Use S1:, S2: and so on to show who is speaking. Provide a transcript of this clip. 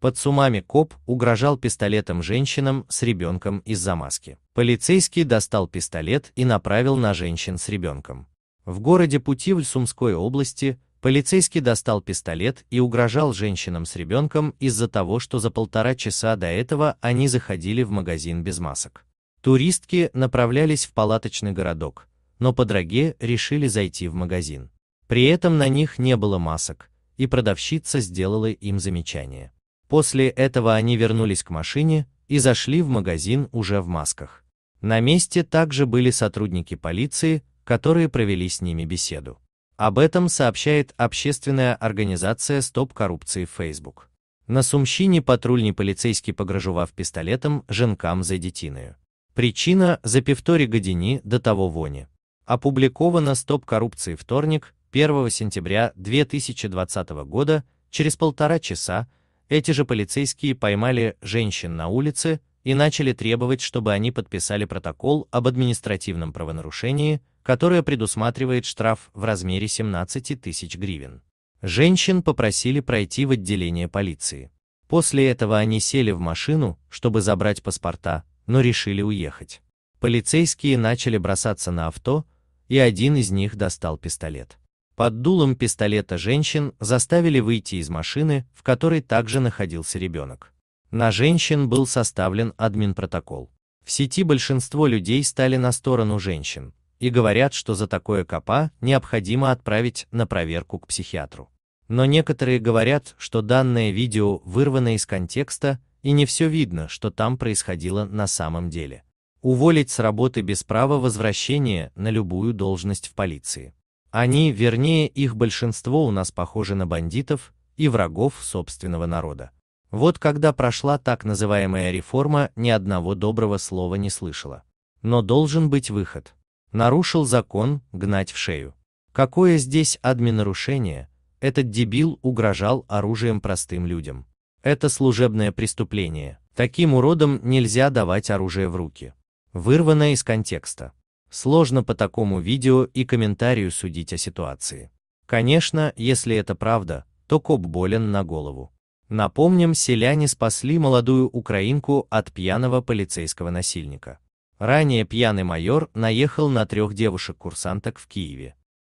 S1: Под Сумами коп угрожал пистолетом женщинам с ребенком из-за маски. Полицейский достал пистолет и направил на женщин с ребенком. В городе Путивль Сумской области полицейский достал пистолет и угрожал женщинам с ребенком из-за того, что за полтора часа до этого они заходили в магазин без масок. Туристки направлялись в палаточный городок, но по дороге решили зайти в магазин. При этом на них не было масок, и продавщица сделала им замечание. После этого они вернулись к машине и зашли в магазин уже в масках. На месте также были сотрудники полиции, которые провели с ними беседу. Об этом сообщает общественная организация «Стоп коррупции» Facebook. На Сумщині патрульні поліцейські погрожував пистолетом женкам за дітиною. Причина за півторі годині до того вони. Опубликовано «Стоп коррупции» вторник, 1 сентября 2020 года, через полтора часа, эти же полицейские поймали женщин на улице и начали требовать, чтобы они подписали протокол об административном правонарушении, которое предусматривает штраф в размере 17 тысяч гривен. Женщин попросили пройти в отделение полиции. После этого они сели в машину, чтобы забрать паспорта, но решили уехать. Полицейские начали бросаться на авто, и один из них достал пистолет. Под дулом пистолета женщин заставили выйти из машины, в которой также находился ребенок. На женщин был составлен админпротокол. В сети большинство людей стали на сторону женщин и говорят, что за такое КПА необходимо отправить на проверку к психиатру. Но некоторые говорят, что данное видео вырвано из контекста и не все видно, что там происходило на самом деле. Уволить с работы без права возвращения на любую должность в полиции. Они, вернее их большинство у нас похожи на бандитов и врагов собственного народа. Вот когда прошла так называемая реформа, ни одного доброго слова не слышала. Но должен быть выход. Нарушил закон, гнать в шею. Какое здесь админарушение, этот дебил угрожал оружием простым людям. Это служебное преступление. Таким уродам нельзя давать оружие в руки. Вырванное из контекста. Сложно по такому видео и комментарию судить о ситуации. Конечно, если это правда, то коп болен на голову. Напомним, селяне спасли молодую украинку от пьяного полицейского насильника. Ранее пьяный майор наехал на трех девушек-курсанток в Киеве.